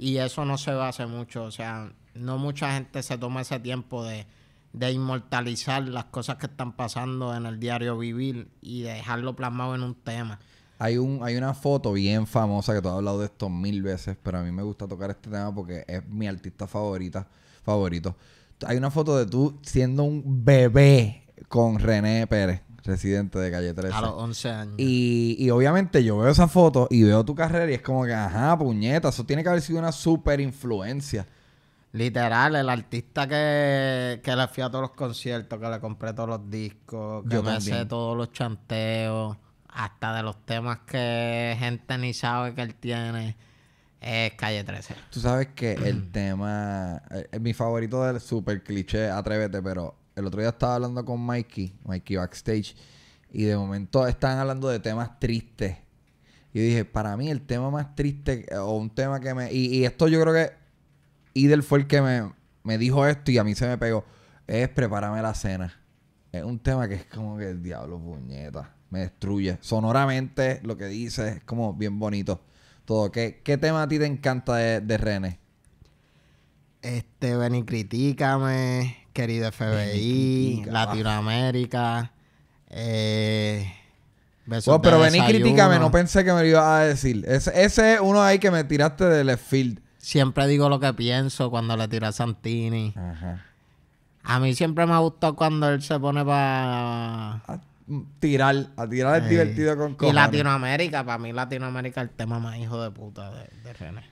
Y eso no se hace mucho, o sea, no mucha gente se toma ese tiempo de, inmortalizar las cosas que están pasando en el diario vivir y dejarlo plasmado en un tema. Hay, un, hay una foto bien famosa que tú has hablado de esto mil veces, pero a mí me gusta tocar este tema porque es mi artista favorita, favorito. Hay una foto de tú siendo un bebé con René Pérez residente de calle 13. A los 11 años. Y, obviamente yo veo esa foto y veo tu carrera y es como que, ajá, puñeta, eso tiene que haber sido una super influencia. Literal, el artista que, que le fui a todos los conciertos, que le compré todos los discos, que yo me hace todos los chanteos, hasta de los temas que gente ni sabe que él tiene, es Calle 13. Tú sabes que el mm. tema, eh, eh, mi favorito del super cliché, atrévete, pero el otro día estaba hablando con Mikey, Mikey backstage, y de momento estaban hablando de temas tristes. Y dije, para mí el tema más triste, eh, o un tema que me... Y, esto yo creo que Idel fue el que me, dijo esto y a mí se me pegó. Es prepárame la cena. Es un tema que es como que el diablo, puñeta. Me destruye. Sonoramente lo que dice es como bien bonito. Todo. ¿Qué, qué tema a ti te encanta de, de René? Este, ven y critícame, querido FBI, Latinoamérica. Eh, pero ven y no pensé que me lo ibas a decir. Ese, ese es uno ahí que me tiraste del field. Siempre digo lo que pienso cuando le tira a Santini. A mí siempre me ha gustado cuando él se pone para tirar. A tirar el divertido con cosas. Y Latinoamérica, para mí Latinoamérica es el tema más hijo de puta de, de René.